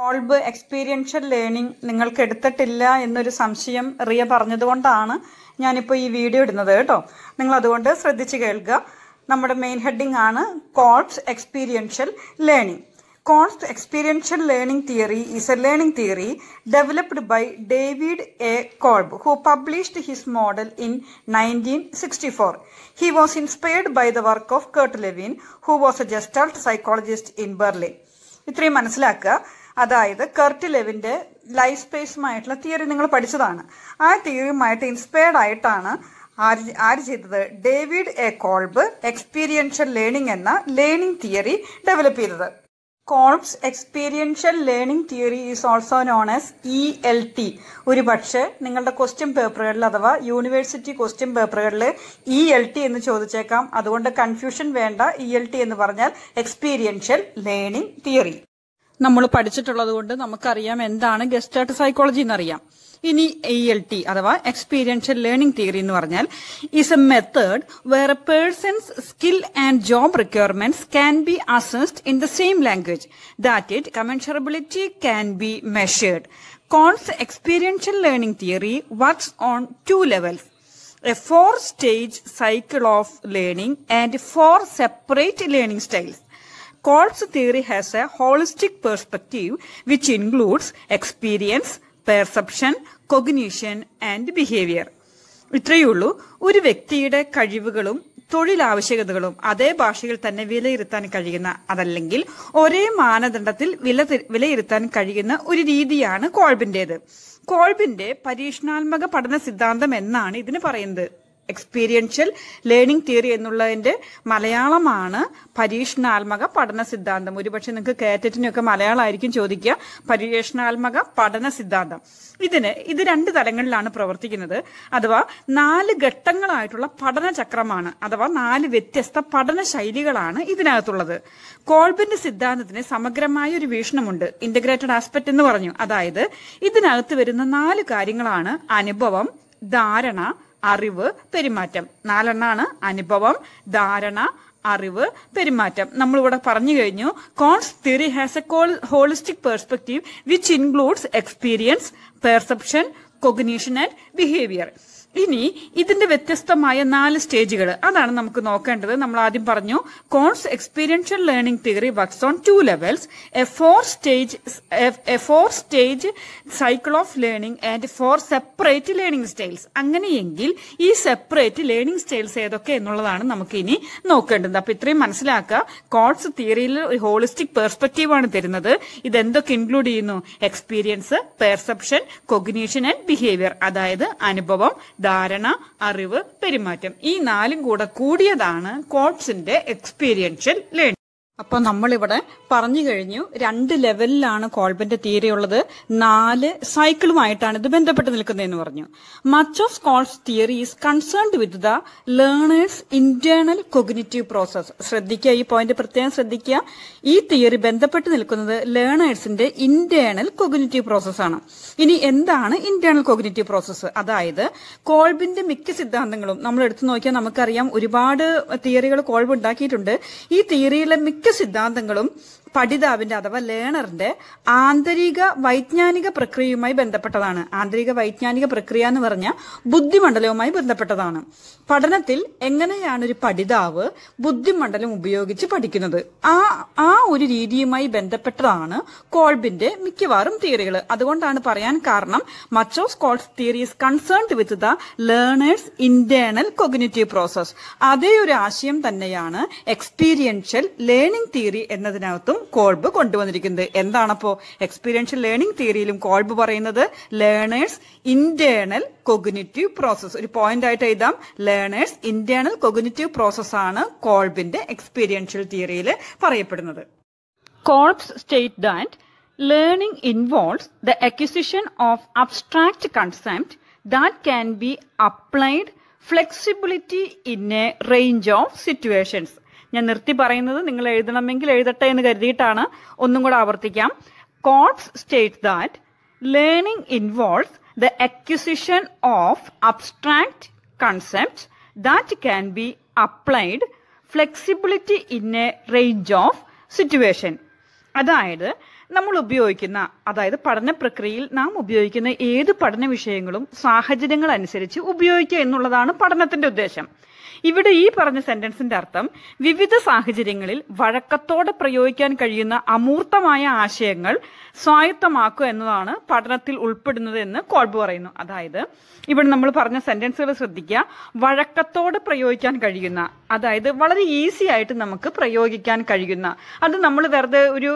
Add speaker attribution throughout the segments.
Speaker 1: Kolb experiential learning നിങ്ങൾക്ക് എടുത്തിട്ടില്ല എന്നൊരു സംശയം റിയ പറഞ്ഞതുകൊണ്ടാണ് ഞാനിപ്പോൾ ഈ വീഡിയോ ഇടുന്നത് കേട്ടോ നിങ്ങൾ അതുകൊണ്ട് ശ്രദ്ധിച്ച് കേൾക്കുക നമ്മുടെ മെയിൻ ഹെഡിങ് ആണ് Kolb's experiential learning Kolb's experiential learning theory is a learning theory developed by David A Kolb who published his model in nineteen sixty four he was inspired by the work of Kurt Lewin who was a gestalt psychologist in Berlin ഇത്രയും മനസ്സിലാക്കുക അതായത് Kurt ലെവിന്റെ life സ്പേസുമായിട്ടുള്ള theory നിങ്ങൾ പഠിച്ചതാണ് ആ തിയറിയുമായിട്ട് inspired ആയിട്ടാണ് ആര് ആര് ചെയ്തത് David A Kolb experiential learning എന്ന ലേണിംഗ് തിയറി ഡെവലപ്പ് ചെയ്തത് Kolb's experiential learning theory is also known as E L T ഒരു പക്ഷേ നിങ്ങളുടെ ക്വസ്റ്റ്യൻ പേപ്പറുകളിൽ അഥവാ യൂണിവേഴ്സിറ്റി ക്വസ്റ്റ്യൻ പേപ്പറുകളിൽ ഇ എൽ ടി എന്ന് ചോദിച്ചേക്കാം അതുകൊണ്ട് കൺഫ്യൂഷൻ വേണ്ട ഇ എൽ ടി എന്ന് പറഞ്ഞാൽ എക്സ്പീരിയൻഷ്യൽ ലേണിംഗ് തിയറി നമ്മൾ പഠിച്ചിട്ടുള്ളത് കൊണ്ട് നമുക്കറിയാം എന്താണ് ഗസ്റ്റാർട്ട് സൈക്കോളജി എന്നറിയാം ഇനി എ എൽ ടി അഥവാ എക്സ്പീരിയൻഷ്യൽ ലേണിംഗ് തിയറി എന്ന് പറഞ്ഞാൽ is a method where a person's skill and job requirements can be assessed in the same language that it commensurability can be measured Kolb's experiential learning theory works on two levels a four stage cycle of learning and four separate learning styles Kolb's theory has a holistic perspective which includes experience, perception cognition and behaviour ഇത്രയേ ഉള്ളൂ ഒരു വ്യക്തിയുടെ കഴിവുകളും തൊഴിലാവശ്യകതകളും അതേ ഭാഷയിൽ തന്നെ വിലയിരുത്താൻ കഴിയുന്ന അതല്ലെങ്കിൽ ഒരേ മാനദണ്ഡത്തിൽ വില വിലയിരുത്താൻ കഴിയുന്ന ഒരു രീതിയാണ് കോൾബിന്റേത് കോൾബിന്റെ പരീക്ഷണാത്മക പഠന സിദ്ധാന്തം എന്നാണ് ഇതിന് പറയുന്നത് എക്സ്പീരിയൻഷ്യൽ ലേണിംഗ് തിയറി എന്നുള്ളതിൻ്റെ മലയാളമാണ് പരീക്ഷണാത്മക പഠന സിദ്ധാന്തം ഒരുപക്ഷെ നിങ്ങൾക്ക് കേറ്ററ്റിനൊക്കെ മലയാളമായിരിക്കും ചോദിക്കുക പരീക്ഷണാത്മക പഠന സിദ്ധാന്തം ഇതിന് ഇത് രണ്ട് തലങ്ങളിലാണ് പ്രവർത്തിക്കുന്നത് അഥവാ നാല് ഘട്ടങ്ങളായിട്ടുള്ള പഠന ചക്രമാണ് അഥവാ നാല് വ്യത്യസ്ത പഠന ശൈലികളാണ് ഇതിനകത്തുള്ളത് കോൾബിന്റെ സിദ്ധാന്തത്തിന് സമഗ്രമായ ഒരു വീക്ഷണമുണ്ട് ഇന്റഗ്രേറ്റഡ് ആസ്പെക്ട് എന്ന് പറഞ്ഞു അതായത് ഇതിനകത്ത് വരുന്ന നാല് കാര്യങ്ങളാണ് അനുഭവം ധാരണ അറിവ് പെരുമാറ്റം നാലെണ്ണാണ് അനുഭവം ധാരണ അറിവ് പെരുമാറ്റം നമ്മളിവിടെ പറഞ്ഞു കഴിഞ്ഞു Kolb's theory has a call holistic perspective which includes experience perception cognition and behaviour ഇനി ഇതിന്റെ വ്യത്യസ്തമായ നാല് സ്റ്റേജുകൾ അതാണ് നമുക്ക് നോക്കേണ്ടത് നമ്മൾ ആദ്യം പറഞ്ഞു Kolb's experiential learning theory works on two levels a four stage a four stage cycle of learning and four separate learning styles അങ്ങനെയെങ്കിൽ ഈ സെപ്പറേറ്റ് ലേണിംഗ് സ്റ്റൈൽസ് ഏതൊക്കെ എന്നുള്ളതാണ് നമുക്ക് ഇനി നോക്കേണ്ടത് അപ്പൊ ഇത്രയും മനസ്സിലാക്കുക കോൺസ് തിയറിയിൽ ഹോളിസ്റ്റിക് പെർസ്പെക്റ്റീവ് ആണ് തരുന്നത് ഇതെന്തൊക്കെ ഇൻക്ലൂഡ് ചെയ്യുന്നു experience perception cognition and behaviour അതായത് അനുഭവം ധാരണ അറിവ് പെരുമാറ്റം ഈ നാലും കൂടെ കൂടിയതാണ് കോട്സിന്റെ എക്സ്പീരിയൻഷ്യൽ ലേണിംഗ് അപ്പോൾ നമ്മളിവിടെ പറഞ്ഞു കഴിഞ്ഞു രണ്ട് ലെവലിലാണ് കോൾബന്റെ തിയറി ഉള്ളത് നാല് സൈക്കിളുമായിട്ടാണ് ഇത് ബന്ധപ്പെട്ട് എന്ന് പറഞ്ഞു much of Kolb's theory is concerned with the learner's internal cognitive process ശ്രദ്ധിക്കുക ഈ പോയിന്റ് പ്രത്യേകം ശ്രദ്ധിക്കുക ഈ തിയറി ബന്ധപ്പെട്ട് നിൽക്കുന്നത് ലേണേഴ്സിന്റെ ഇന്റേണൽ പ്രോസസ് ആണ് ഇനി എന്താണ് ഇന്റേണൽ കൊഗ്നേറ്റീവ് പ്രോസസ് അതായത് കോൾബിന്റെ മിക്ക സിദ്ധാന്തങ്ങളും നമ്മൾ എടുത്തു നോക്കിയാൽ നമുക്കറിയാം ഒരുപാട് തിയറികൾ കോൾബ് ഉണ്ടാക്കിയിട്ടുണ്ട് ഈ തിയറിയിലെ മിക്ക മിക്ക സിദ്ധാന്തങ്ങളും പഠിതാവിന്റെ അഥവാ ലേണറിന്റെ ആന്തരിക വൈജ്ഞാനിക പ്രക്രിയയുമായി ബന്ധപ്പെട്ടതാണ് ആന്തരിക വൈജ്ഞാനിക പ്രക്രിയ എന്ന് പറഞ്ഞ ബുദ്ധിമണ്ഡലവുമായി ബന്ധപ്പെട്ടതാണ് പഠനത്തിൽ എങ്ങനെയാണ് ഒരു പഠിതാവ് ബുദ്ധിമണ്ഡലം ഉപയോഗിച്ച് പഠിക്കുന്നത് ആ ആ ഒരു രീതിയുമായി ബന്ധപ്പെട്ടതാണ് കോൾബിന്റെ മിക്കവാറും തിയറികൾ അതുകൊണ്ടാണ് പറയാൻ കാരണം much of Kolb's theory is concerned with the learner's internal cognitive process അതേ ഒരു ആശയം തന്നെയാണ് എക്സ്പീരിയൻഷ്യൽ ലേണിംഗ് തിയറി എന്നതിനകത്തും തിയറിയിലും കോൾബ് കൊണ്ടുവന്നിരിക്കുന്നത് എന്താണപ്പോ എക്സ്പീരിയൻഷ്യൽ ലേണിംഗ് തിയറിയിലും കോൾബ് പറയുന്നത് ലേണേഴ്സ് ഇന്റേണൽ കൊഗുനേറ്റീവ് പ്രോസസ് ഒരു പോയിന്റ് ആയിട്ട് എഴുതാം ലേണേഴ്സ് ഇന്റേണൽ കൊഗുനേറ്റീവ് പ്രോസസ് ആണ് കോൾബിന്റെ എക്സ്പീരിയൻഷ്യൽ തിയറിയിൽ പറയപ്പെടുന്നത് Kolb's state that learning involves the acquisition of abstract concept that can be applied flexibility in a range of situations ഞാൻ നിർത്തി പറയുന്നത് നിങ്ങൾ എഴുതണമെങ്കിൽ എഴുതട്ടെ എന്ന് കരുതിയിട്ടാണ് ഒന്നും കൂടെ ആവർത്തിക്കാം Kolb's state that learning involves the acquisition of abstract concept that can be applied flexibility in a range of situation അതായത് നമ്മൾ ഉപയോഗിക്കുന്ന അതായത് പഠന പ്രക്രിയയിൽ നാം ഉപയോഗിക്കുന്ന ഏത് പഠന വിഷയങ്ങളും സാഹചര്യങ്ങൾ അനുസരിച്ച് ഉപയോഗിക്കുക എന്നുള്ളതാണ് പഠനത്തിന്റെ ഉദ്ദേശം ഇവിടെ ഈ പറഞ്ഞ സെന്റൻസിന്റെ അർത്ഥം വിവിധ സാഹചര്യങ്ങളിൽ വഴക്കത്തോടെ പ്രയോഗിക്കാൻ കഴിയുന്ന അമൂർത്തമായ ആശയങ്ങൾ സ്വായത്തമാക്കുക എന്നതാണ് പഠനത്തിൽ ഉൾപ്പെടുന്നത് എന്ന് കോൾബ് പറയുന്നു അതായത് ഇവിടെ നമ്മൾ പറഞ്ഞ സെന്റൻസുകൾ ശ്രദ്ധിക്കുക വഴക്കത്തോടെ പ്രയോഗിക്കാൻ കഴിയുന്ന അതായത് വളരെ ഈസി ആയിട്ട് നമുക്ക് പ്രയോഗിക്കാൻ കഴിയുന്ന അത് നമ്മൾ വെറുതെ ഒരു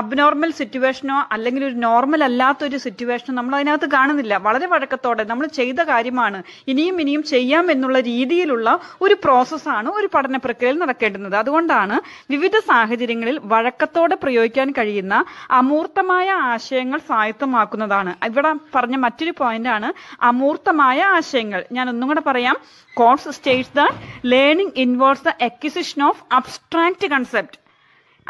Speaker 1: അബ്നോർമൽ സിറ്റുവേഷനോ അല്ലെങ്കിൽ ഒരു നോർമൽ അല്ലാത്ത ഒരു സിറ്റുവേഷനോ നമ്മൾ അതിനകത്ത് കാണുന്നില്ല വളരെ വഴക്കത്തോടെ നമ്മൾ ചെയ്ത കാര്യമാണ് ഇനിയും ഇനിയും ചെയ്യാം എന്നുള്ള രീതിയിലുള്ള ഒരു പ്രോസസ്സാണ് ഒരു പഠന പ്രക്രിയയിൽ നടക്കേണ്ടുന്നത് അതുകൊണ്ടാണ് വിവിധ സാഹചര്യങ്ങളിൽ വഴക്കത്തോടെ പ്രയോഗിക്കാൻ കഴിയുന്ന അമൂർത്തമായ ആശയങ്ങൾ സ്വായത്തമാക്കുന്നതാണ് ഇവിടെ പറഞ്ഞ മറ്റൊരു പോയിന്റ് ആണ് അമൂർത്തമായ ആശയങ്ങൾ ഞാൻ ഒന്നും കൂടെ പറയാം Kolb's states the learning involves the acquisition of abstract concept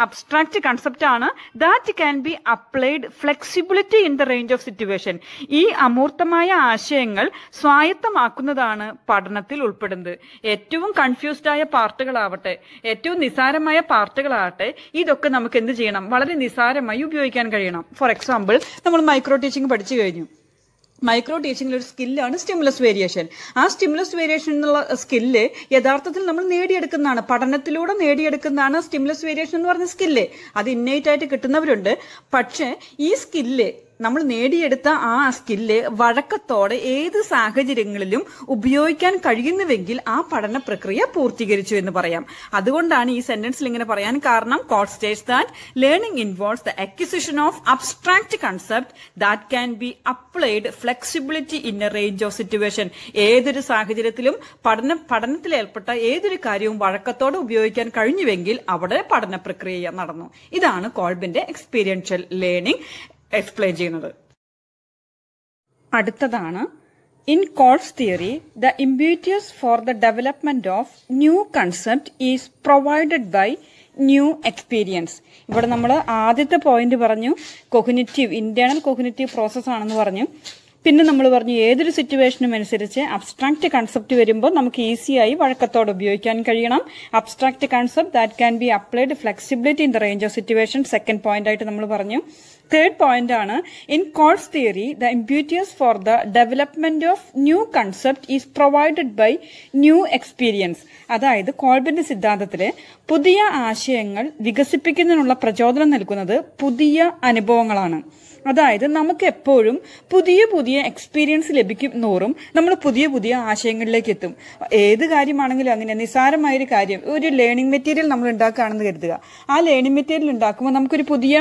Speaker 1: abstract concept ആണ് that can be applied flexibility in the range of situation ഈ അമൂർത്തമായ ആശയങ്ങൾ സ്വായത്തമാക്കുന്നതാണ് പഠനത്തിൽ ഉൾപ്പെടുന്നത് ഏറ്റവും കൺഫ്യൂസ്ഡ് ആയ പാർട്ടുകളാവട്ടെ ഏറ്റവും നിസാരമായ പാർട്ടുകളാവട്ടെ ഇതൊക്കെ നമുക്ക് എന്ത് ചെയ്യണം വളരെ നിസാരമായി ഉപയോഗിക്കാൻ കഴിയണം ഫോർ എക്സാമ്പിൾ നമ്മൾ മൈക്രോ ടീച്ചിങ് പഠിച്ചു കഴിഞ്ഞു മൈക്രോ ടീച്ചിങ്ങിൽ ഒരു സ്കില്ലാണ് സ്റ്റിമുലസ് വേരിയേഷൻ ആ സ്റ്റിമുലസ് വേരിയേഷൻ എന്നുള്ള സ്കില്ല് യഥാർത്ഥത്തിൽ നമ്മൾ നേടിയെടുക്കുന്നതാണ് പഠനത്തിലൂടെ നേടിയെടുക്കുന്നതാണ് സ്റ്റിമുലസ് വേരിയേഷൻ എന്ന് പറഞ്ഞ സ്കില്ല് അത് ഇന്നേറ്റായിട്ട് ആയിട്ട് കിട്ടുന്നവരുണ്ട് പക്ഷേ ഈ സ്കില്ല് നമ്മൾ നേടിയെടുത്ത ആ സ്കില്ല് വഴക്കത്തോടെ ഏത് സാഹചര്യങ്ങളിലും ഉപയോഗിക്കാൻ കഴിയുന്നുവെങ്കിൽ ആ പഠന പ്രക്രിയ പൂർത്തീകരിച്ചു എന്ന് പറയാം അതുകൊണ്ടാണ് ഈ സെന്റൻസിൽ ഇങ്ങനെ പറയാൻ കാരണം കോട്ട് states that learning involves the acquisition of abstract concept that can be applied flexibility in a range of situation ഏതൊരു സാഹചര്യത്തിലും പഠന പഠനത്തിൽ ഏർപ്പെട്ട ഏതൊരു കാര്യവും വഴക്കത്തോടെ ഉപയോഗിക്കാൻ കഴിഞ്ഞുവെങ്കിൽ അവിടെ പഠന പ്രക്രിയ നടന്നു ഇതാണ് കോൾബിന്റെ എക്സ്പീരിയൻഷ്യൽ ലേണിംഗ് എക്സ്പ്ലെയിൻ ചെയ്യുന്നത് അടുത്തതാണ് in Kolb's theory the impetus for the development of new concept is provided by new experience ഇവിടെ നമ്മൾ ആദ്യത്തെ പോയിന്റ് പറഞ്ഞു കൊഗ്നിറ്റീവ് ഇന്റേണൽ കൊഗ്നിറ്റീവ് പ്രോസസ് ആണെന്ന് പറഞ്ഞു പിന്നെ നമ്മൾ പറഞ്ഞു ഏതൊരു സിറ്റുവേഷനും അനുസരിച്ച് അബ്സ്ട്രാക്ട് കൺസെപ്റ്റ് വരുമ്പോൾ നമുക്ക് ഈസിയായി വഴക്കത്തോടെ ഉപയോഗിക്കാൻ കഴിയണം abstract concept that can be applied flexibility in the range of situation second point ആയിട്ട് നമ്മൾ പറഞ്ഞു തേർഡ് പോയിന്റ് ആണ് in Kolb's theory the impetus for the development of new concept is provided by new experience അതായത് കോൾബിന്റെ സിദ്ധാന്തത്തിൽ പുതിയ ആശയങ്ങൾ വികസിപ്പിക്കുന്നതിനുള്ള പ്രചോദനം നൽകുന്നത് പുതിയ അനുഭവങ്ങളാണ് അതായത് നമുക്ക് എപ്പോഴും പുതിയ പുതിയ എക്സ്പീരിയൻസ് ലഭിക്കും തോറും നമ്മൾ പുതിയ പുതിയ ആശയങ്ങളിലേക്ക് എത്തും ഏത് കാര്യമാണെങ്കിലും അങ്ങനെ നിസ്സാരമായൊരു കാര്യം ഒരു ലേണിംഗ് മെറ്റീരിയൽ നമ്മൾ ഉണ്ടാക്കുകയാണെന്ന് കരുതുക ആ ലേണിംഗ് മെറ്റീരിയൽ ഉണ്ടാക്കുമ്പോൾ നമുക്കൊരു പുതിയ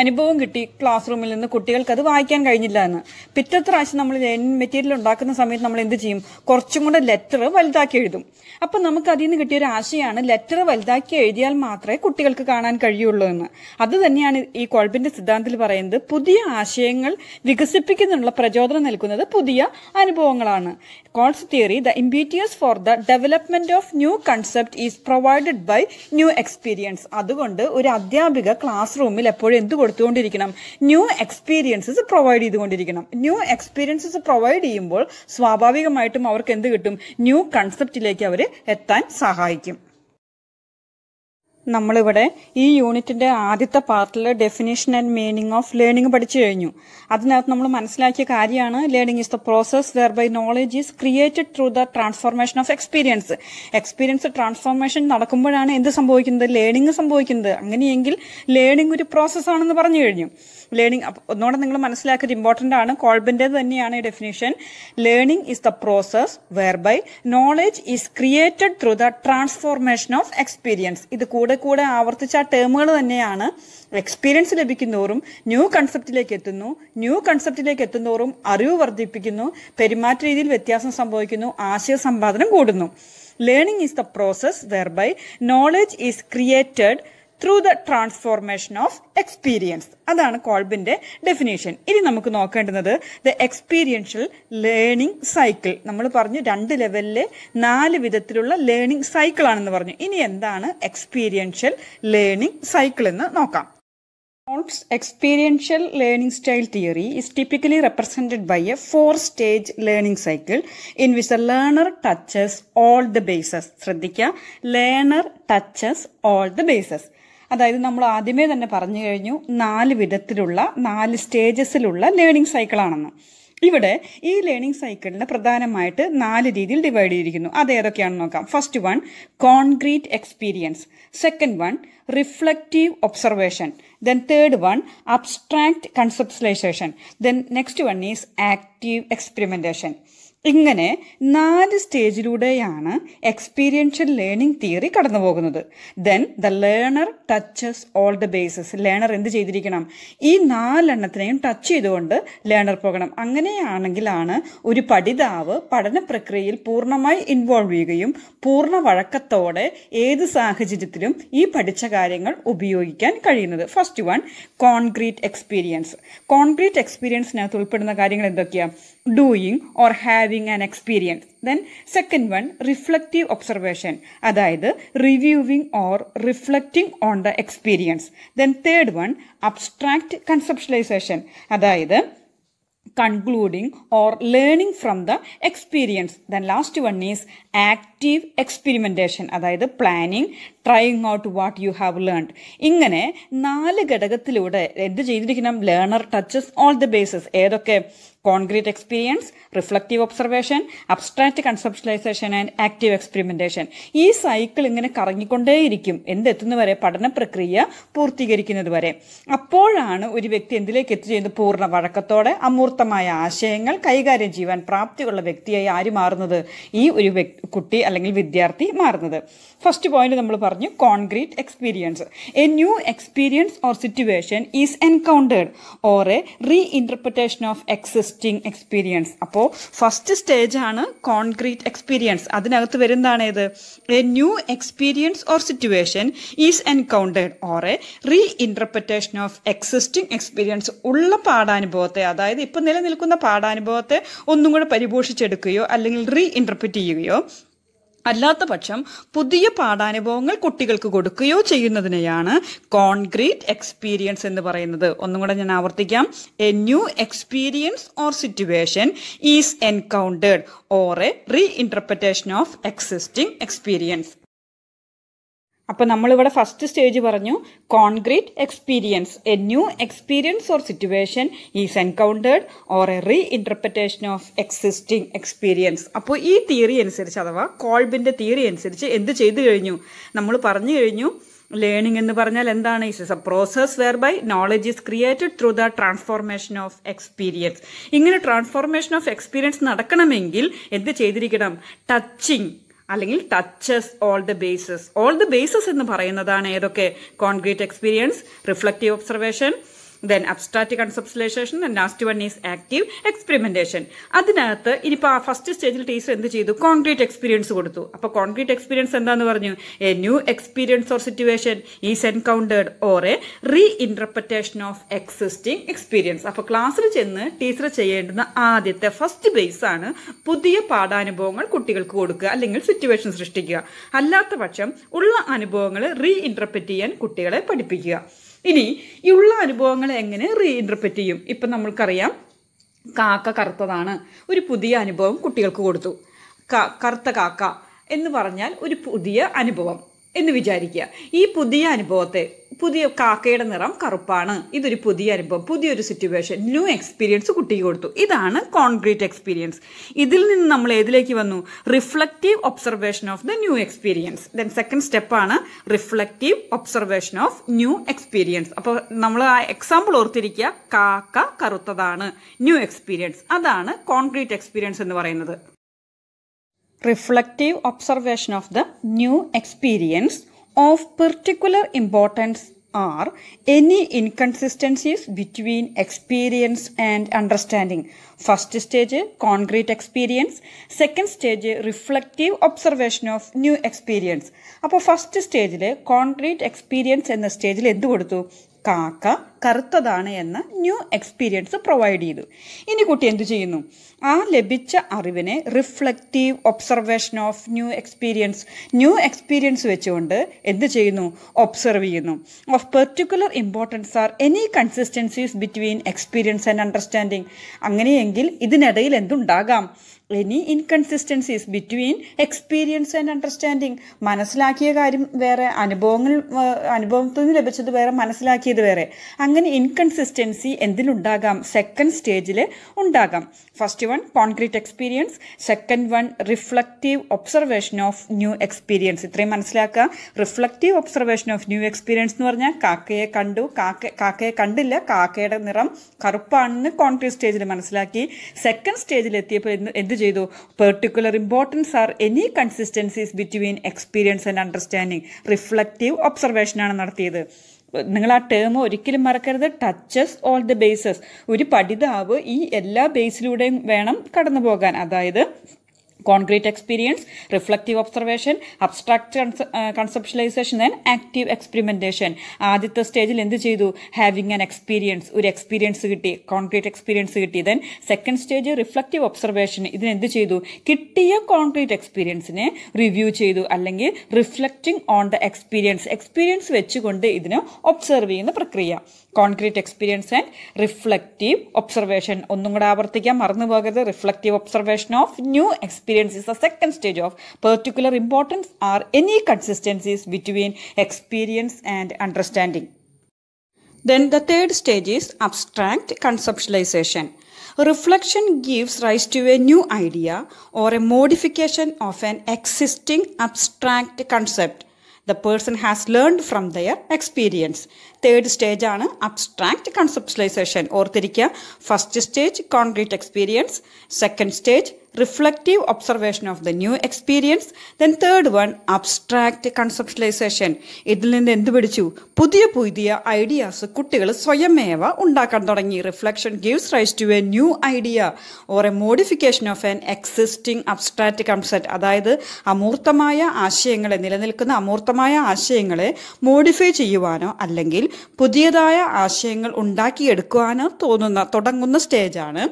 Speaker 1: അനുഭവം കിട്ടി ക്ലാസ് റൂമിൽ നിന്ന് കുട്ടികൾക്ക് അത് വായിക്കാൻ കഴിഞ്ഞില്ല എന്ന് പിറ്റത്തെ പ്രാവശ്യം നമ്മൾ മെറ്റീരിയൽ ഉണ്ടാക്കുന്ന സമയത്ത് നമ്മൾ എന്ത് ചെയ്യും കുറച്ചും കൂടെ ലെറ്റർ വലുതാക്കി എഴുതും അപ്പം നമുക്ക് അതിൽ നിന്ന് കിട്ടിയ ഒരു ആശയാണ് ലെറ്റർ വലുതാക്കി എഴുതിയാൽ മാത്രമേ കുട്ടികൾക്ക് കാണാൻ കഴിയുള്ളൂ എന്ന് അത് തന്നെയാണ് ഈ കൊഴപ്പിന്റെ സിദ്ധാന്തത്തിൽ പറയുന്നത് പുതിയ ആശയങ്ങൾ വികസിപ്പിക്കുന്നതിനുള്ള പ്രചോദനം നൽകുന്നത് പുതിയ അനുഭവങ്ങളാണ് Kolb's theory the impetus for the development of new concept is provided by new experience അതുകൊണ്ട് ഒരു അധ്യാപിക ക്ലാസ് റൂമിൽ എപ്പോഴും എന്ത് കൊടുത്തുകൊണ്ടിരിക്കണം ന്യൂ എക്സ്പീരിയൻസസ് പ്രൊവൈഡ് ചെയ്തുകൊണ്ടിരിക്കണം ന്യൂ എക്സ്പീരിയൻസസ് പ്രൊവൈഡ് ചെയ്യുമ്പോൾ സ്വാഭാവികമായിട്ടും അവർക്ക് എന്ത് കിട്ടും ന്യൂ കൺസെപ്റ്റിലേക്ക് അവർ എത്താൻ സഹായിക്കും നമ്മളിവിടെ ഈ യൂണിറ്റിന്റെ ആദ്യത്തെ പാർട്ടിൽ definition and meaning of learning പഠിച്ചു കഴിഞ്ഞു അതിനകത്ത് നമ്മൾ മനസ്സിലാക്കിയ കാര്യമാണ് learning is the process whereby knowledge is created through the transformation of experience experience transformation നടക്കുമ്പോഴാണ് എന്ത് സംഭവിക്കുന്നത് ലേണിംഗ് സംഭവിക്കുന്നത് അങ്ങനെയെങ്കിൽ ലേണിംഗ് ഒരു പ്രോസസ് ആണെന്ന് പറഞ്ഞു കഴിഞ്ഞു ലേണിംഗ് ഒന്നുകൂടെ നിങ്ങൾ മനസ്സിലാക്കിയത് ഇമ്പോർട്ടൻ്റ് ആണ് കോൾബിൻ്റേത് തന്നെയാണ് ഈ definition learning is the process whereby knowledge is created through the transformation of experience ഇത് കൂടെ കൂടെ ആവർത്തിച്ച ആ ടേമുകൾ തന്നെയാണ് എക്സ്പീരിയൻസ് ലഭിക്കുന്നതോറും ന്യൂ കൺസെപ്റ്റിലേക്ക് എത്തുന്നു ന്യൂ കൺസെപ്റ്റിലേക്ക് എത്തുന്നതോറും അറിവ് വർദ്ധിപ്പിക്കുന്നു പെരുമാറ്റ രീതിയിൽ വ്യത്യാസം സംഭവിക്കുന്നു ആശയ സമ്പാദനം കൂടുന്നു learning is the process whereby knowledge is created through the transformation of experience അതാണ് കോൾബിന്റെ ഡെഫിനേഷൻ ഇനി നമുക്ക് നോക്കേണ്ടുന്നത് ദ എക്സ്പീരിയൻഷ്യൽ ലേണിംഗ് സൈക്കിൾ നമ്മൾ പറഞ്ഞു രണ്ട് ലെവലിലെ നാല് വിധത്തിലുള്ള ലേണിംഗ് സൈക്കിളാണെന്ന് പറഞ്ഞു ഇനി എന്താണ് എക്സ്പീരിയൻഷ്യൽ ലേണിംഗ് സൈക്കിൾ എന്ന് നോക്കാം Kolb's experiential learning style theory is typically represented by a four stage learning cycle in which the learner touches all the bases ശ്രദ്ധിക്കുക learner touches all the bases അതായത് നമ്മൾ ആദ്യമേ തന്നെ പറഞ്ഞു കഴിഞ്ഞു നാല് വിധത്തിലുള്ള നാല് സ്റ്റേജസിലുള്ള ലേണിംഗ് സൈക്കിളാണെന്ന് ഇവിടെ ഈ ലേണിംഗ് സൈക്കിളിനെ പ്രധാനമായിട്ട് നാല് രീതിയിൽ ഡിവൈഡ് ചെയ്തിരിക്കുന്നു അത് ഏതൊക്കെയാണെന്ന് നോക്കാം first one concrete experience second one reflective observation then third one abstract conceptualisation then next one is active experimentation ഇങ്ങനെ നാല് സ്റ്റേജിലൂടെയാണ് എക്സ്പീരിയൻഷ്യൽ ലേണിംഗ് തിയറി കടന്നു പോകുന്നത് then the learner touches all the bases learner എന്ത് ചെയ്തിരിക്കണം ഈ നാലെണ്ണത്തിനെയും ടച്ച് ചെയ്തുകൊണ്ട് learner പോകണം അങ്ങനെയാണെങ്കിലാണ് ഒരു പഠിതാവ് പഠന പ്രക്രിയയിൽ പൂർണ്ണമായി ഇൻവോൾവ് ചെയ്യുകയും പൂർണ്ണ വഴക്കത്തോടെ ഏത് സാഹചര്യത്തിലും ഈ പഠിച്ച കാര്യങ്ങൾ ഉപയോഗിക്കാൻ കഴിയുന്നത് first one concrete experience concrete എക്സ്പീരിയൻസിനകത്ത് ഉൾപ്പെടുന്ന കാര്യങ്ങൾ എന്തൊക്കെയാണ് doing or have having an experience. Then second one, reflective observation. അതായത് reviewing or reflecting on the experience. Then third one, abstract conceptualization. അതായത് concluding or learning from the experience. Then last one is act. Active experimentation അതായത് planning trying out what you have learned ഇങ്ങനെ നാല് ഘടകത്തിലൂടെ എന്ത് ചെയ്തിരിക്കണം learner touches all the bases ഏതൊക്കെ concrete experience reflective observation abstract conceptualisation and active experimentation ഈ cycle ഇങ്ങനെ കറങ്ങിക്കൊണ്ടേയിരിക്കും എന്തെത്തുന്നവരെ പഠന പ്രക്രിയ പൂർത്തീകരിക്കുന്നത് വരെ അപ്പോഴാണ് ഒരു വ്യക്തി എന്തിലേക്ക് എത്തിച്ചേരുന്നത് പൂർണ്ണ വഴക്കത്തോടെ അമൂർത്തമായ ആശയങ്ങൾ കൈകാര്യം ചെയ്യുവാൻ പ്രാപ്തിയുള്ള വ്യക്തിയായി ആര് മാറുന്നത് ഈ ഒരു കുട്ടി അല്ലെങ്കിൽ വിദ്യാർത്ഥി മാറുന്നത് ഫസ്റ്റ് പോയിന്റ് നമ്മൾ പറഞ്ഞു concrete experience a new experience or situation is encountered or a reinterpretation of existing experience അപ്പോൾ ഫസ്റ്റ് സ്റ്റേജ് ആണ് കോൺക്രീറ്റ് എക്സ്പീരിയൻസ് അതിനകത്ത് വരുന്നതാണ് a new experience or situation is encountered or a reinterpretation of existing experience ഉള്ള പാഠാനുഭവത്തെ അതായത് ഇപ്പം നിലനിൽക്കുന്ന പാഠാനുഭവത്തെ ഒന്നും കൂടെ പരിപോഷിച്ചെടുക്കുകയോ അല്ലെങ്കിൽ റീ ഇൻ്റർപ്രിറ്റ് ചെയ്യുകയോ അല്ലാത്ത പക്ഷം പുതിയ പാഠാനുഭവങ്ങൾ കുട്ടികൾക്ക് കൊടുക്കുകയോ ചെയ്യുന്നതിനെയാണ് കോൺക്രീറ്റ് എക്സ്പീരിയൻസ് എന്ന് പറയുന്നത് ഒന്നും കൂടെ ഞാൻ ആവർത്തിക്കാം a new experience or situation is encountered or a reinterpretation of existing experience അപ്പോൾ നമ്മളിവിടെ ഫസ്റ്റ് സ്റ്റേജ് പറഞ്ഞു concrete experience a new experience or situation is encountered or a reinterpretation of existing experience അപ്പോൾ ഈ theory അനുസരിച്ച് അഥവാ കോൾബിൻ്റെ theory അനുസരിച്ച് എന്ത് ചെയ്തു കഴിഞ്ഞു നമ്മൾ പറഞ്ഞു കഴിഞ്ഞു ലേണിംഗ് എന്ന് പറഞ്ഞാൽ എന്താണ് is is a process whereby knowledge is created through the transformation of experience ഇങ്ങനെ ട്രാൻസ്ഫോർമേഷൻ ഓഫ് എക്സ്പീരിയൻസ് നടക്കണമെങ്കിൽ എന്ത് ചെയ്തിരിക്കണം ടച്ചിങ് അല്ലെങ്കിൽ touches all the bases all the bases എന്ന് പറയുന്നതാണ് ഏതൊക്കെ concrete experience reflective observation then abstract conceptualisation last one is active experimentation അതിനകത്ത് ഇനിയിപ്പോൾ ആ ഫസ്റ്റ് സ്റ്റേജിൽ ടീച്ചർ എന്ത് ചെയ്തു കോൺക്രീറ്റ് എക്സ്പീരിയൻസ് കൊടുത്തു അപ്പോൾ കോൺക്രീറ്റ് എക്സ്പീരിയൻസ് എന്താന്ന് പറഞ്ഞു a new experience or situation is encountered or a reinterpretation of existing experience അപ്പോൾ ക്ലാസ്സിൽ ചെന്ന് ടീച്ചർ ചെയ്യേണ്ടുന്ന ആദ്യത്തെ ഫസ്റ്റ് ബേസ് ആണ് പുതിയ പാഠാനുഭവങ്ങൾ കുട്ടികൾക്ക് കൊടുക്കുക അല്ലെങ്കിൽ സിറ്റുവേഷൻ സൃഷ്ടിക്കുക അല്ലാത്ത പക്ഷം ഉള്ള അനുഭവങ്ങൾ റീ ഇന്റർപ്രറ്റ് ചെയ്യാൻ കുട്ടികളെ പഠിപ്പിക്കുക ഇനി ഈ ഉള്ള അനുഭവങ്ങൾ എങ്ങനെ റീഇൻറ്റർപ്രറ്റ് ചെയ്യും ഇപ്പം നമ്മൾക്കറിയാം കാക്ക കറുത്തതാണ് ഒരു പുതിയ അനുഭവം കുട്ടികൾക്ക് കൊടുത്തു കറുത്ത കാക്ക എന്ന് പറഞ്ഞാൽ ഒരു പുതിയ അനുഭവം എന്ന് വിചാരിക്കുക ഈ പുതിയ അനുഭവത്തെ പുതിയ കാക്കയുടെ നിറം കറുപ്പാണ് ഇതൊരു പുതിയ അനുഭവം പുതിയൊരു സിറ്റുവേഷൻ ന്യൂ എക്സ്പീരിയൻസ് കുട്ടിക്ക് കൊടുത്തു ഇതാണ് കോൺക്രീറ്റ് എക്സ്പീരിയൻസ് ഇതിൽ നിന്ന് നമ്മൾ ഏതിലേക്ക് വന്നു reflective observation of the new experience then second സ്റ്റെപ്പാണ് reflective observation of new experience അപ്പോൾ നമ്മൾ ആ എക്സാമ്പിൾ ഓർത്തിരിക്കുക കാക്ക കറുത്തതാണ് ന്യൂ എക്സ്പീരിയൻസ് അതാണ് കോൺക്രീറ്റ് എക്സ്പീരിയൻസ് എന്ന് പറയുന്നത് reflective observation of the new experience of particular importance are any inconsistencies between experience and understanding. First stage, concrete experience. Second stage, reflective observation of new experience. അപ്പോൾ first സ്റ്റേജിൽ concrete experience എന്ന സ്റ്റേജിൽ എന്ത് കൊടുത്തു കാക്ക കറുത്തതാണ് എന്ന ന്യൂ എക്സ്പീരിയൻസ് പ്രൊവൈഡ് ചെയ്തു ഇനി കുട്ടി എന്തു ചെയ്യുന്നു ആ ലഭിച്ച അറിവിനെ reflective observation of new experience new experience വെച്ചുകൊണ്ട് എന്ത് ചെയ്യുന്നു ഒബ്സർവ് ചെയ്യുന്നു of particular importance are any consistencies between experience and understanding അങ്ങനെയെങ്കിൽ ഇതിനിടയിൽ എന്തുണ്ടാകാം any inconsistencies between experience and understanding മനസ്സിലാക്കിയ കാര്യം വേറെ അനുഭവങ്ങൾ അനുഭവത്തിൽ നിന്ന് ലഭിച്ചത് വേറെ മനസ്സിലാക്കിയത് വേറെ അങ്ങനെ ഇൻകൺസിസ്റ്റൻസി എന്തിലുണ്ടാകാം സെക്കൻഡ് സ്റ്റേജിൽ ഉണ്ടാകാം first one concrete experience second one reflective observation of new experience ഇത്രയും മനസ്സിലാക്കുക reflective observation of new experience എന്ന് പറഞ്ഞാൽ കാക്കയെ കണ്ടു കാക്ക കാക്കയെ കണ്ടില്ല കാക്കയുടെ നിറം കറുപ്പാണെന്ന് കോൺക്രീറ്റ് സ്റ്റേജിൽ മനസ്സിലാക്കി സെക്കൻഡ് സ്റ്റേജിൽ എത്തിയപ്പോൾ എന്ത് ചെയ്തു particular importance are any consistencies between experience and understanding reflective ഒബ്സർവേഷനാണ് നടത്തിയത് നിങ്ങൾ ആ ടേം ഒരിക്കലും മറക്കരുത് ടച്ചസ് ഓൾ ദ ബേസസ് ഒരു പഠിതാവ് ഈ എല്ലാ ബേസിലൂടെയും വേണം കടന്നു പോകാൻ അതായത് concrete experience reflective observation abstract conceptualisation and active experimentation ആദ്യത്തെ സ്റ്റേജിൽ എന്ത് ചെയ്തു ഹാവിങ് ആൻ എക്സ്പീരിയൻസ് ഒരു എക്സ്പീരിയൻസ് കിട്ടി കോൺക്രീറ്റ് എക്സ്പീരിയൻസ് കിട്ടി then second stage reflective observation ഇതിനെന്ത് ചെയ്തു കിട്ടിയ കോൺക്രീറ്റ് എക്സ്പീരിയൻസിനെ റിവ്യൂ ചെയ്തു അല്ലെങ്കിൽ reflecting on the experience experience വെച്ചുകൊണ്ട് ഇതിനെ ഒബ്സർവ് ചെയ്യുന്ന പ്രക്രിയ concrete experience and reflective observation ഒന്നും കൂടെ ആവർത്തിക്കാം മറന്നു പോകരുത് reflective observation of new experience is the second stage of particular importance are any consistencies between experience and understanding Then the third stage is abstract conceptualization. Reflection gives rise to a new idea or a modification of an existing abstract concept. The person has learned from their experience. Third stage ആണ് abstract conceptualisation ഓർത്തിരിക്കുക first stage concrete experience second stage reflective observation of the new experience then third one abstract conceptualisation ഇതിൽ നിന്ന് എന്ത് പിടിച്ചു പുതിയ പുതിയ ideas കുട്ടികൾ സ്വയമേവ ഉണ്ടാക്കാൻ തുടങ്ങി reflection gives rise to a new idea or a modification of an existing abstract concept അതായത് അമൂർത്തമായ ആശയങ്ങളെ നിലനിൽക്കുന്ന അമൂർത്തമായ ആശയങ്ങളെ മോഡിഫൈ ചെയ്യുവാനോ അല്ലെങ്കിൽ പുതിയതായ ആശയങ്ങൾ ഉണ്ടാക്കിയെടുക്കുവാനോ തോന്നുന്ന തുടങ്ങുന്ന സ്റ്റേജാണ്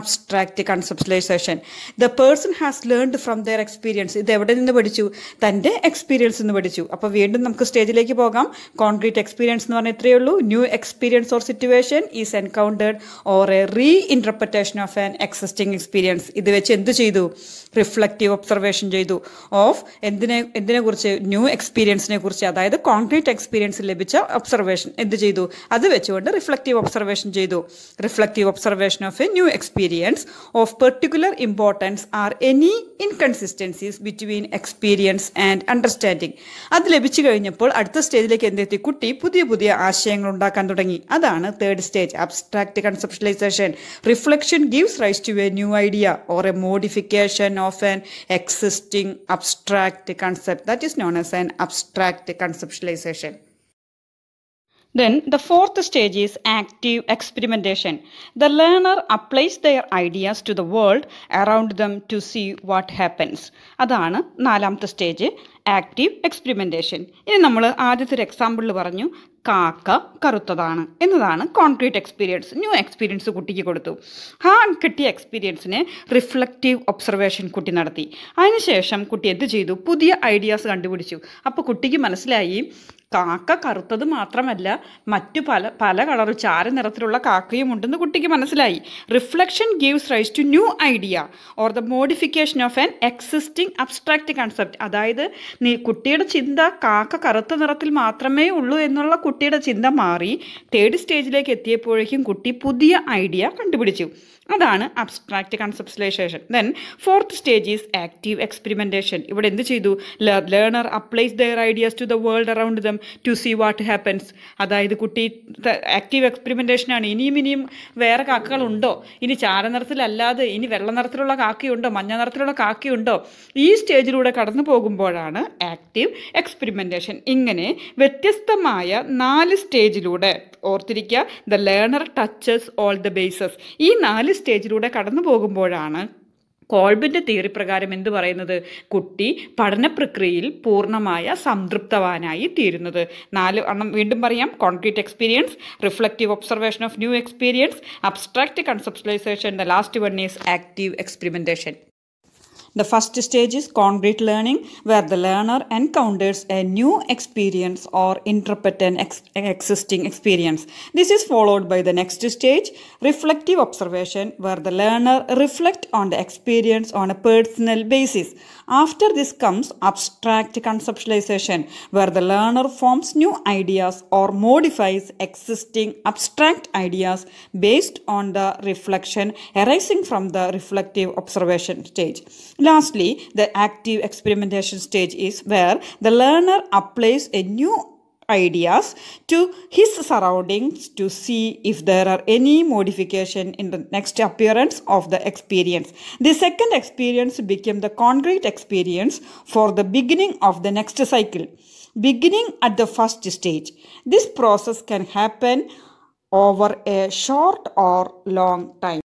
Speaker 1: abstract conceptualisation the person has learned from their experience ഇത് എവിടെ നിന്ന് പഠിച്ചു തൻ്റെ എക്സ്പീരിയൻസ് നിന്ന് പഠിച്ചു അപ്പോൾ വീണ്ടും നമുക്ക് സ്റ്റേജിലേക്ക് പോകാം കോൺക്രീറ്റ് എക്സ്പീരിയൻസ് എന്ന് പറഞ്ഞാൽ ഇത്രയേ ഉള്ളൂ new experience or situation is encountered or a reinterpretation of an existing experience ഇത് വെച്ച് എന്ത് ചെയ്തു റിഫ്ലക്റ്റീവ് ഒബ്സർവേഷൻ ചെയ്തു ഓഫ് എന്തിനെ എന്തിനെ കുറിച്ച് ന്യൂ എക്സ്പീരിയൻസിനെ കുറിച്ച് അതായത് കോൺക്രീറ്റ് എക്സ്പീരിയൻസ് ലഭിച്ച ഒബ്സർവേഷൻ എന്ത് ചെയ്തു അത് വെച്ചുകൊണ്ട് റിഫ്ലക്റ്റീവ് ഒബ്സർവേഷൻ ചെയ്തു reflective observation of a new experience of particular importance are any inconsistencies between experience and understanding അത് ലഭിച്ചു കഴിഞ്ഞപ്പോൾ അടുത്ത സ്റ്റേജിലേക്ക് എന്തെത്തി കുട്ടി പുതിയ പുതിയ ആശയങ്ങൾ ഉണ്ടാക്കാൻ തുടങ്ങി അതാണ് third stage abstract conceptualisation reflection gives rise to a new idea or a modification of an existing abstract concept that is known as an abstract conceptualisation Then the fourth stage is active experimentation. The learner applies their ideas to the world around them to see what happens. അതാണ് നാലാമത്തെ stage active experimentation ഇനി നമ്മൾ ആദ്യത്തെ ഒരു എക്സാമ്പിളിൽ പറഞ്ഞു കാക്ക കറുത്തതാണ് എന്നതാണ് concrete experience new experience കുട്ടിക്ക് കൊടുത്തു ആ കിട്ടിയ എക്സ്പീരിയൻസിനെ റിഫ്ലക്റ്റീവ് ഒബ്സർവേഷൻ കുട്ടി നടത്തി അതിനുശേഷം കുട്ടി എന്ത് ചെയ്തു പുതിയ ഐഡിയാസ് കണ്ടുപിടിച്ചു അപ്പോൾ കുട്ടിക്ക് മനസ്സിലായി കാക്ക കറുത്തത് മാത്രമല്ല മറ്റു പല പല കളർ ചാര നിറത്തിലുള്ള കാക്കയും ഉണ്ടെന്ന് കുട്ടിക്ക് മനസ്സിലായി reflection gives rise to new idea or the modification of an existing abstract concept അതായത് നീ കുട്ടിയുടെ ചിന്ത കാക്ക കറുത്ത നിറത്തിൽ മാത്രമേ ഉള്ളൂ എന്നുള്ള കുട്ടിയുടെ ചിന്ത മാറി തേർഡ് സ്റ്റേജിലേക്ക് എത്തിയപ്പോഴേക്കും കുട്ടി പുതിയ ഐഡിയ കണ്ടുപിടിച്ചു അതാണ് abstract conceptualisation then fourth stage is active experimentation ഇവിടെ എന്ത് ചെയ്തു learner applies their ideas to the world around them to see what happens അതായത് കുട്ടി ആക്റ്റീവ് എക്സ്പെരിമെൻറ്റേഷനാണ് ഇനിയും ഇനിയും വേറെ കാക്കകളുണ്ടോ ഇനി ചാരനിറത്തിലല്ലാതെ ഇനി വെള്ള നിറത്തിലുള്ള കാക്കയുണ്ടോ മഞ്ഞ നിറത്തിലുള്ള കാക്കയുണ്ടോ ഈ സ്റ്റേജിലൂടെ കടന്നു പോകുമ്പോഴാണ് ആക്റ്റീവ് എക്സ്പെരിമെൻറ്റേഷൻ ഇങ്ങനെ വ്യത്യസ്തമായ നാല് സ്റ്റേജിലൂടെ ഓർത്തിരിക്കുക the learner touches all the bases ഈ നാല് സ്റ്റേജിലൂടെ കടന്നു പോകുമ്പോഴാണ് കോൾബിൻ്റെ തിയറി പ്രകാരം എന്ത് പറയുന്നത് കുട്ടി പഠന പ്രക്രിയയിൽ പൂർണ്ണമായ സംതൃപ്തവാനായി തീരുന്നത് നാല് എണ്ണം വീണ്ടും പറയാം concrete experience reflective observation of new experience abstract conceptualisation the last one is active experimentation The first stage is concrete learning, where the learner encounters a new experience or interprets an ex existing experience. This is followed by the next stage, reflective observation, where the learner reflects on the experience on a personal basis. After this comes abstract conceptualization, where the learner forms new ideas or modifies existing abstract ideas based on the reflection arising from the reflective observation stage. Lastly, the active experimentation stage is where the learner applies a new ideas to his surroundings to see if there are any modification in the next appearance of the experience. The second experience became the concrete experience for the beginning of the next cycle, beginning at the first stage. This process can happen over a short or long time.